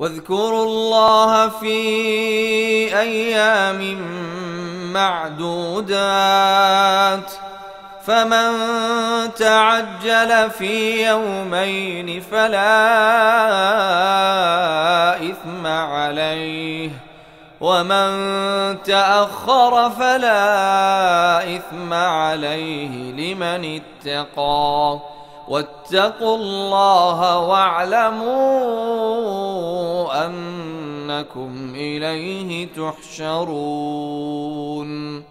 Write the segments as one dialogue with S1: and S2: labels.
S1: واذكروا الله في ايام معدودات فمن تعجل في يومين فلا اثم عليه ومن تاخر فلا اثم عليه لمن اتقى واتقوا الله واعلموا انكم اليه تحشرون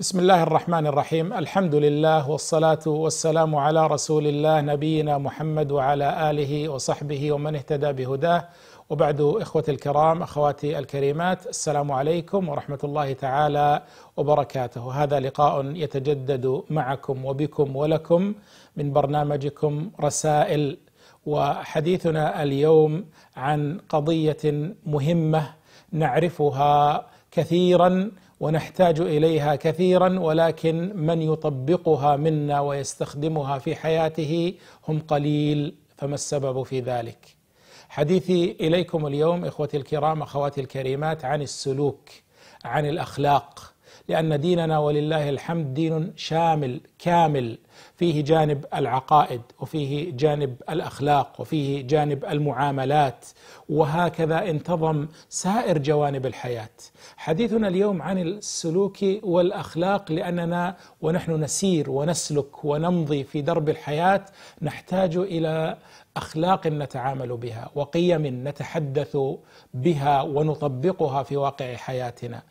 S2: بسم الله الرحمن الرحيم الحمد لله والصلاه والسلام على رسول الله نبينا محمد وعلى اله وصحبه ومن اهتدى بهداه وبعد اخوتي الكرام اخواتي الكريمات السلام عليكم ورحمه الله تعالى وبركاته هذا لقاء يتجدد معكم وبكم ولكم من برنامجكم رسائل وحديثنا اليوم عن قضيه مهمه نعرفها كثيرا ونحتاج اليها كثيرا ولكن من يطبقها منا ويستخدمها في حياته هم قليل فما السبب في ذلك حديثي اليكم اليوم اخوتي الكرام اخواتي الكريمات عن السلوك عن الاخلاق لأن ديننا ولله الحمد دين شامل كامل فيه جانب العقائد وفيه جانب الأخلاق وفيه جانب المعاملات وهكذا انتظم سائر جوانب الحياة حديثنا اليوم عن السلوك والأخلاق لأننا ونحن نسير ونسلك ونمضي في درب الحياة نحتاج إلى اخلاق نتعامل بها وقيم نتحدث بها ونطبقها في واقع حياتنا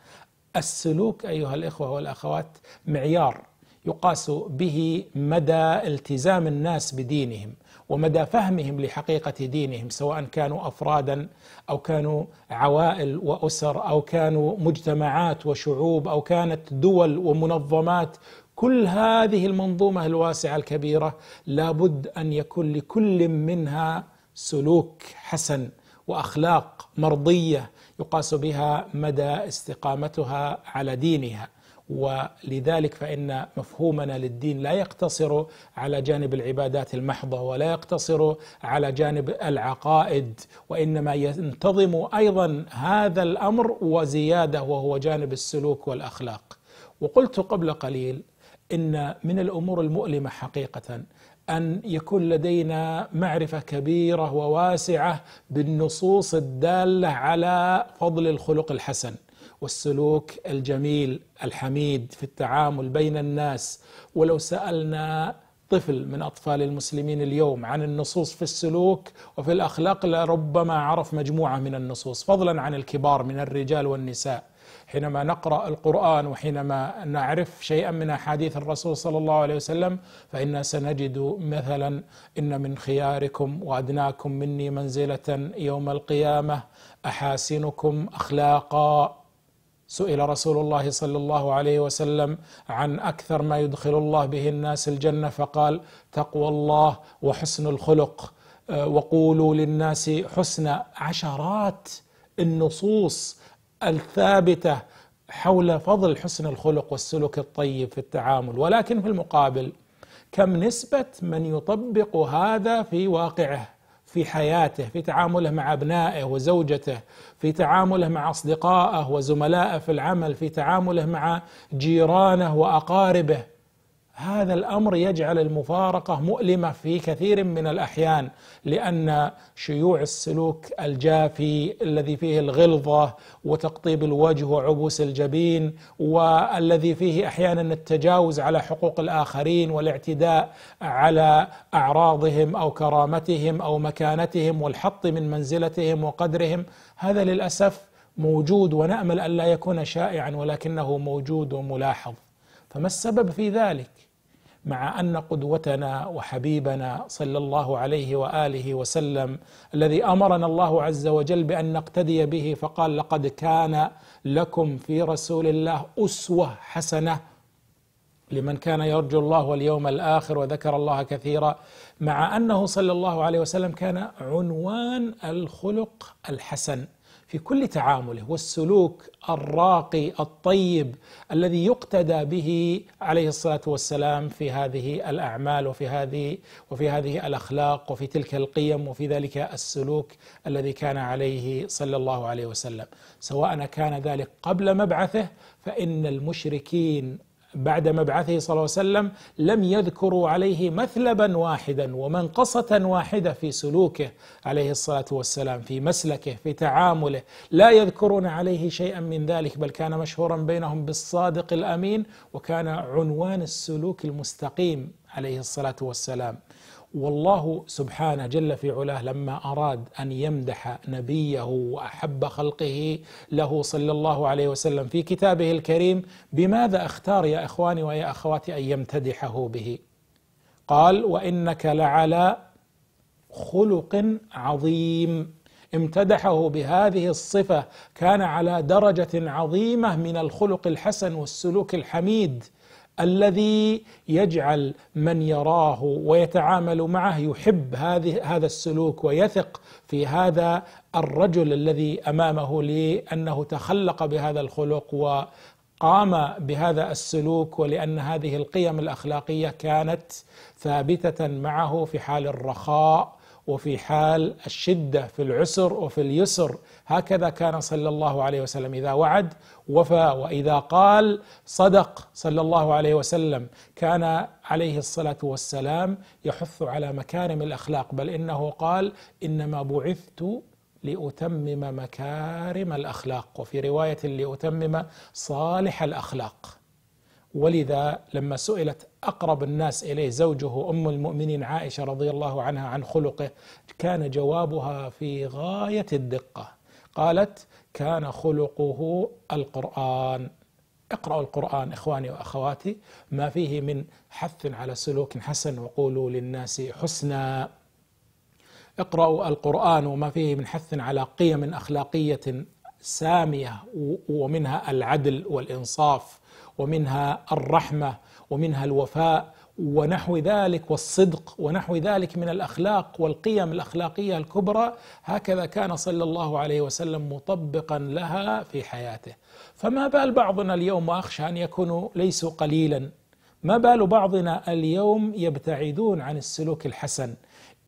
S2: السلوك ايها الاخوه والاخوات معيار يقاس به مدى التزام الناس بدينهم ومدى فهمهم لحقيقه دينهم سواء كانوا افرادا او كانوا عوائل واسر او كانوا مجتمعات وشعوب او كانت دول ومنظمات كل هذه المنظومه الواسعه الكبيره لابد ان يكون لكل منها سلوك حسن واخلاق مرضيه يقاس بها مدى استقامتها على دينها ولذلك فإن مفهومنا للدين لا يقتصر على جانب العبادات المحضة ولا يقتصر على جانب العقائد وإنما ينتظم أيضا هذا الأمر وزيادة وهو جانب السلوك والأخلاق وقلت قبل قليل إن من الأمور المؤلمة حقيقة ان يكون لدينا معرفه كبيره وواسعه بالنصوص الداله على فضل الخلق الحسن والسلوك الجميل الحميد في التعامل بين الناس ولو سالنا طفل من اطفال المسلمين اليوم عن النصوص في السلوك وفي الاخلاق لربما عرف مجموعه من النصوص فضلا عن الكبار من الرجال والنساء حينما نقرا القران وحينما نعرف شيئا من احاديث الرسول صلى الله عليه وسلم فانا سنجد مثلا ان من خياركم وادناكم مني منزله يوم القيامه احاسنكم اخلاقا سئل رسول الله صلى الله عليه وسلم عن اكثر ما يدخل الله به الناس الجنه فقال تقوى الله وحسن الخلق آه، وقولوا للناس حسنى عشرات النصوص الثابته حول فضل حسن الخلق والسلوك الطيب في التعامل ولكن في المقابل كم نسبه من يطبق هذا في واقعه في حياته في تعامله مع ابنائه وزوجته في تعامله مع اصدقائه وزملائه في العمل في تعامله مع جيرانه واقاربه هذا الامر يجعل المفارقه مؤلمه في كثير من الاحيان لان شيوع السلوك الجافي الذي فيه الغلظه وتقطيب الوجه وعبوس الجبين والذي فيه احيانا التجاوز على حقوق الاخرين والاعتداء على اعراضهم او كرامتهم او مكانتهم والحط من منزلتهم وقدرهم هذا للاسف موجود ونامل ان لا يكون شائعا ولكنه موجود وملاحظ فما السبب في ذلك مع ان قدوتنا وحبيبنا صلى الله عليه واله وسلم الذي امرنا الله عز وجل بان نقتدي به فقال لقد كان لكم في رسول الله اسوه حسنه لمن كان يرجو الله واليوم الاخر وذكر الله كثيرا مع انه صلى الله عليه وسلم كان عنوان الخلق الحسن في كل تعامله والسلوك الراقي الطيب الذي يقتدى به عليه الصلاه والسلام في هذه الاعمال وفي هذه وفي هذه الاخلاق وفي تلك القيم وفي ذلك السلوك الذي كان عليه صلى الله عليه وسلم سواء كان ذلك قبل مبعثه فان المشركين بعد مبعثه صلى الله عليه وسلم لم يذكروا عليه مثلبا واحدا ومنقصة واحدة في سلوكه عليه الصلاة والسلام في مسلكه في تعامله لا يذكرون عليه شيئا من ذلك بل كان مشهورا بينهم بالصادق الأمين وكان عنوان السلوك المستقيم عليه الصلاة والسلام والله سبحانه جل في علاه لما اراد ان يمدح نبيه واحب خلقه له صلى الله عليه وسلم في كتابه الكريم بماذا اختار يا اخواني ويا اخواتي ان يمتدحه به قال وانك لعلى خلق عظيم امتدحه بهذه الصفه كان على درجه عظيمه من الخلق الحسن والسلوك الحميد الذي يجعل من يراه ويتعامل معه يحب هذه هذا السلوك ويثق في هذا الرجل الذي امامه لانه تخلق بهذا الخلق وقام بهذا السلوك ولان هذه القيم الاخلاقيه كانت ثابته معه في حال الرخاء وفي حال الشده في العسر وفي اليسر هكذا كان صلى الله عليه وسلم اذا وعد وفى واذا قال صدق صلى الله عليه وسلم كان عليه الصلاه والسلام يحث على مكارم الاخلاق بل انه قال انما بعثت لاتمم مكارم الاخلاق وفي روايه لاتمم صالح الاخلاق ولذا لما سئلت اقرب الناس اليه زوجه ام المؤمنين عائشه رضي الله عنها عن خلقه كان جوابها في غايه الدقه قالت كان خلقه القران اقرأوا القرآن إخواني وأخواتي ما فيه من حث على سلوك حسن وقولوا للناس حسنا اقرأوا القرآن وما فيه من حث على قيم أخلاقية سامية ومنها العدل والإنصاف ومنها الرحمه ومنها الوفاء ونحو ذلك والصدق ونحو ذلك من الاخلاق والقيم الاخلاقيه الكبرى هكذا كان صلى الله عليه وسلم مطبقا لها في حياته فما بال بعضنا اليوم واخشى ان يكونوا ليسوا قليلا ما بال بعضنا اليوم يبتعدون عن السلوك الحسن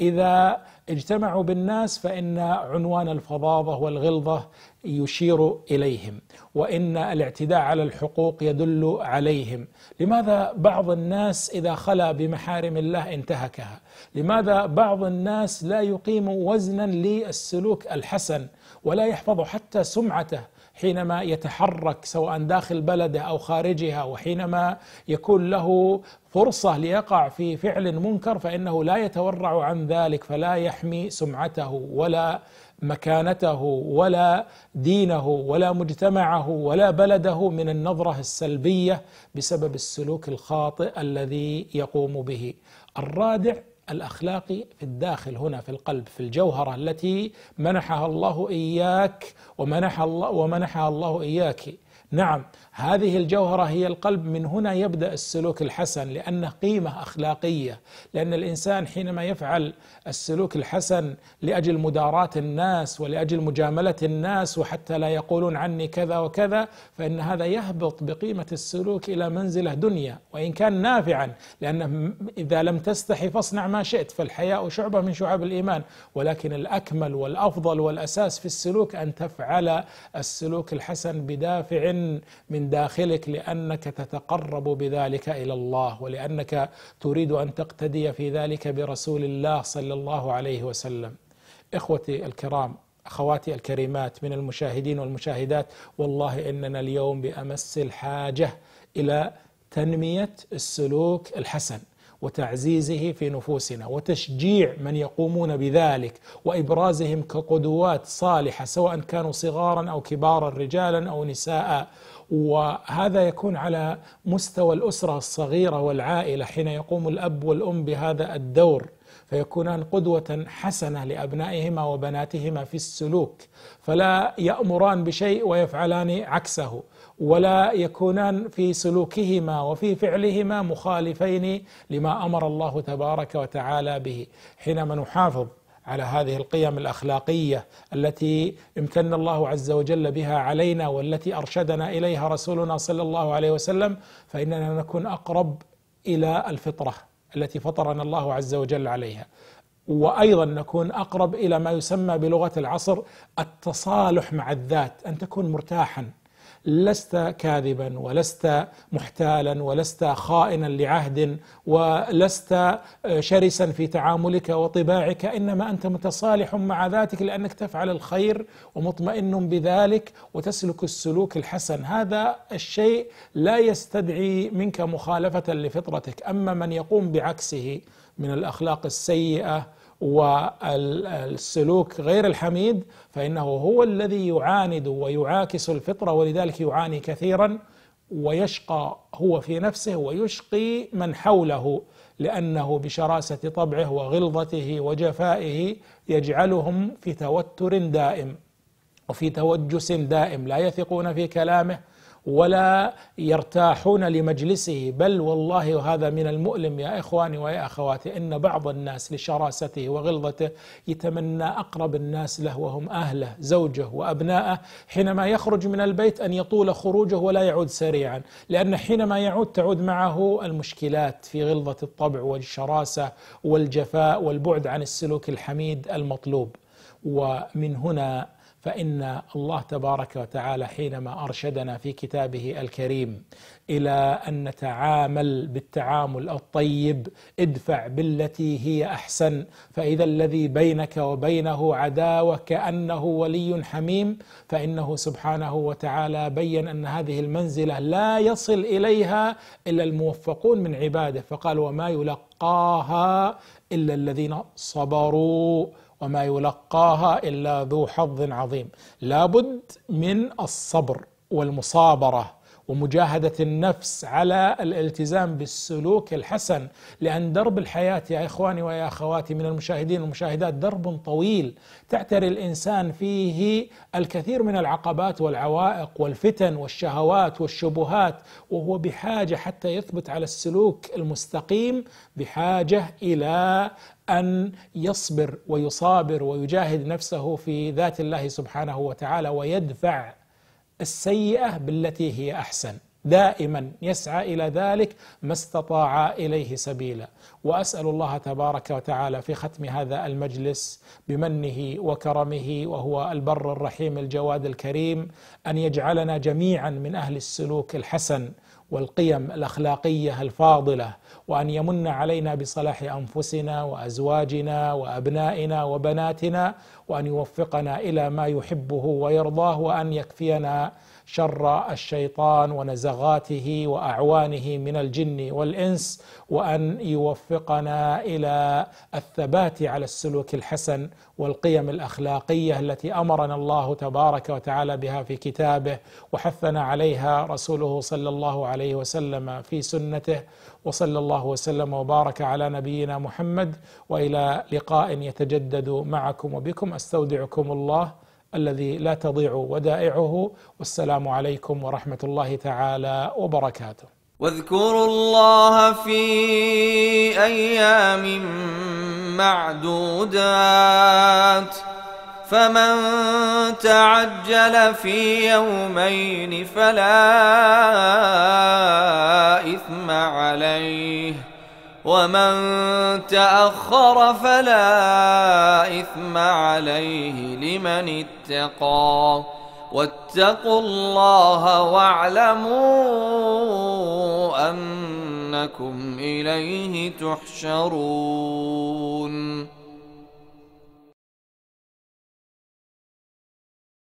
S2: إذا اجتمعوا بالناس فإن عنوان الفظاظة والغلظة يشير إليهم وإن الاعتداء على الحقوق يدل عليهم لماذا بعض الناس إذا خلا بمحارم الله انتهكها لماذا بعض الناس لا يقيم وزنا للسلوك الحسن ولا يحفظ حتى سمعته حينما يتحرك سواء داخل بلده او خارجها وحينما يكون له فرصه ليقع في فعل منكر فانه لا يتورع عن ذلك فلا يحمي سمعته ولا مكانته ولا دينه ولا مجتمعه ولا بلده من النظره السلبيه بسبب السلوك الخاطئ الذي يقوم به الرادع الأخلاقي في الداخل هنا في القلب في الجوهرة التي منحها الله إياك ومنح الله ومنحها الله إياك نعم هذه الجوهره هي القلب من هنا يبدا السلوك الحسن لانه قيمه اخلاقيه لان الانسان حينما يفعل السلوك الحسن لاجل مداراه الناس ولاجل مجامله الناس وحتى لا يقولون عني كذا وكذا فان هذا يهبط بقيمه السلوك الى منزله دنيا وان كان نافعا لانه اذا لم تستحي فاصنع ما شئت فالحياء شعبه من شعب الايمان ولكن الاكمل والافضل والاساس في السلوك ان تفعل السلوك الحسن بدافع من من داخلك لانك تتقرب بذلك الى الله ولانك تريد ان تقتدي في ذلك برسول الله صلى الله عليه وسلم. اخوتي الكرام اخواتي الكريمات من المشاهدين والمشاهدات والله اننا اليوم بامس الحاجه الى تنميه السلوك الحسن وتعزيزه في نفوسنا وتشجيع من يقومون بذلك وابرازهم كقدوات صالحه سواء كانوا صغارا او كبارا رجالا او نساء وهذا يكون على مستوى الاسره الصغيره والعائله حين يقوم الاب والام بهذا الدور فيكونان قدوة حسنة لأبنائهما وبناتهما في السلوك فلا يأمران بشيء ويفعلان عكسه ولا يكونان في سلوكهما وفي فعلهما مخالفين لما امر الله تبارك وتعالى به حينما نحافظ على هذه القيم الاخلاقيه التي امتن الله عز وجل بها علينا والتي ارشدنا اليها رسولنا صلى الله عليه وسلم فاننا نكون اقرب الى الفطره التي فطرنا الله عز وجل عليها وايضا نكون اقرب الى ما يسمى بلغه العصر التصالح مع الذات ان تكون مرتاحا لست كاذبا ولست محتالا ولست خائنا لعهد ولست آه، شرسا في تعاملك وطباعك انما انت متصالح مع ذاتك لانك تفعل الخير ومطمئن بذلك وتسلك السلوك الحسن هذا الشيء لا يستدعي منك مخالفه لفطرتك اما من يقوم بعكسه من الاخلاق السيئه والسلوك غير الحميد فإنه هو الذي يعاند ويعاكس الفطرة ولذلك يعاني كثيرا ويشقى هو في نفسه ويشقي من حوله لأنه بشراسة طبعه وغلظته وجفائه يجعلهم في توتر دائم وفي توجس دائم لا يثقون في كلامه ولا يرتاحون لمجلسه بل والله وهذا من المؤلم يا إخواني ويا أخواتي إن بعض الناس لشراسته وغلظته يتمنى أقرب الناس له وهم أهله زوجه وأبنائه حينما يخرج من البيت أن يطول خروجه ولا يعود سريعا لأن حينما يعود تعود معه المشكلات في غلظة الطبع والشراسة والجفاء والبعد عن السلوك الحميد المطلوب ومن هنا فان الله تبارك وتعالى حينما ارشدنا في كتابه الكريم الى ان نتعامل بالتعامل الطيب ادفع بالتي هي احسن فاذا الذي بينك وبينه عداوه كانه ولي حميم فانه سبحانه وتعالى بين ان هذه المنزله لا يصل اليها الا الموفقون من عباده فقال وما يلقاها الا الذين صبروا وما يلقاها الا ذو حظ عظيم لابد من الصبر والمصابره ومجاهدة النفس على الالتزام بالسلوك الحسن لأن درب الحياة يا إخواني ويا أخواتي من المشاهدين والمشاهدات درب طويل تعتري الإنسان فيه الكثير من العقبات والعوائق والفتن والشهوات والشبهات وهو بحاجة حتى يثبت على السلوك المستقيم بحاجة إلى ان يصبر ويصابر ويجاهد نفسه في ذات الله سبحانه وتعالى ويدفع السيئة بالتي هي أحسن دائما يسعى إلى ذلك ما استطاع إليه سبيلا وأسأل الله تبارك وتعالى في ختم هذا المجلس بمنه وكرمه وهو البر الرحيم الجواد الكريم أن يجعلنا جميعا من أهل السلوك الحسن والقيم الاخلاقيه الفاضله وان يمن علينا بصلاح انفسنا وازواجنا وابنائنا وبناتنا وان يوفقنا الى ما يحبه ويرضاه وان يكفينا شر الشيطان ونزغاته واعوانه من الجن والانس وان يوفقنا الى الثبات على السلوك الحسن والقيم الاخلاقيه التي امرنا الله تبارك وتعالى بها في كتابه وحثنا عليها رسوله صلى الله عليه وسلم في سنته وصلى الله وسلم وبارك على نبينا محمد والى لقاء يتجدد معكم وبكم استودعكم الله الذي لا تضيع ودائعه والسلام عليكم ورحمه الله تعالى وبركاته.
S1: واذكروا الله في ايام معدودات فمن تعجل في يومين فلا ومن تأخر فلا إثم عليه لمن اتقى واتقوا الله واعلموا
S2: أنكم إليه تحشرون